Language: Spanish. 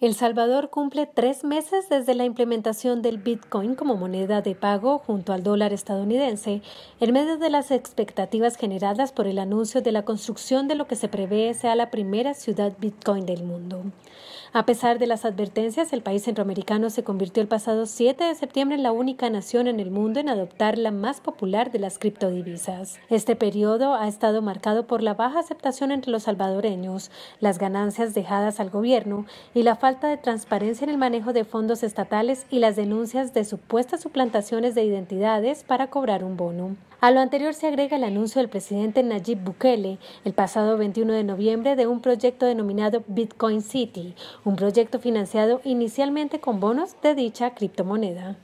El Salvador cumple tres meses desde la implementación del Bitcoin como moneda de pago junto al dólar estadounidense, en medio de las expectativas generadas por el anuncio de la construcción de lo que se prevé sea la primera ciudad Bitcoin del mundo. A pesar de las advertencias, el país centroamericano se convirtió el pasado 7 de septiembre en la única nación en el mundo en adoptar la más popular de las criptodivisas. Este periodo ha estado marcado por la baja aceptación entre los salvadoreños, las ganancias dejadas al gobierno y la falta falta de transparencia en el manejo de fondos estatales y las denuncias de supuestas suplantaciones de identidades para cobrar un bono. A lo anterior se agrega el anuncio del presidente Nayib Bukele el pasado 21 de noviembre de un proyecto denominado Bitcoin City, un proyecto financiado inicialmente con bonos de dicha criptomoneda.